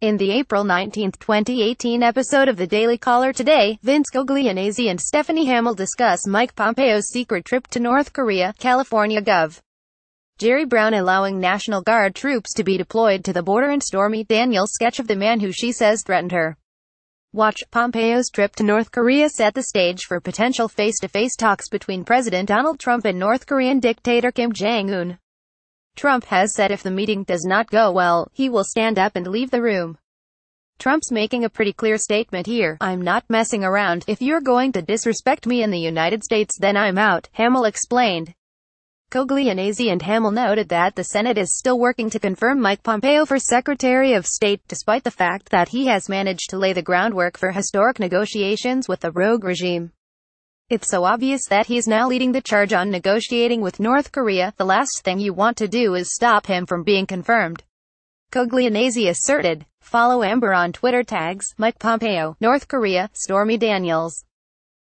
In the April 19, 2018 episode of The Daily Caller Today, Vince Guglianese and Stephanie Hamill discuss Mike Pompeo's secret trip to North Korea, California Gov. Jerry Brown allowing National Guard troops to be deployed to the border and Stormy Daniels' sketch of the man who she says threatened her. Watch, Pompeo's trip to North Korea set the stage for potential face-to-face -face talks between President Donald Trump and North Korean dictator Kim Jong-un. Trump has said if the meeting does not go well, he will stand up and leave the room. Trump's making a pretty clear statement here. I'm not messing around. If you're going to disrespect me in the United States, then I'm out, Hamill explained. Coglianese and Hamill noted that the Senate is still working to confirm Mike Pompeo for Secretary of State, despite the fact that he has managed to lay the groundwork for historic negotiations with the rogue regime. It's so obvious that he's now leading the charge on negotiating with North Korea, the last thing you want to do is stop him from being confirmed. Coglianese asserted. Follow Amber on Twitter tags, Mike Pompeo, North Korea, Stormy Daniels.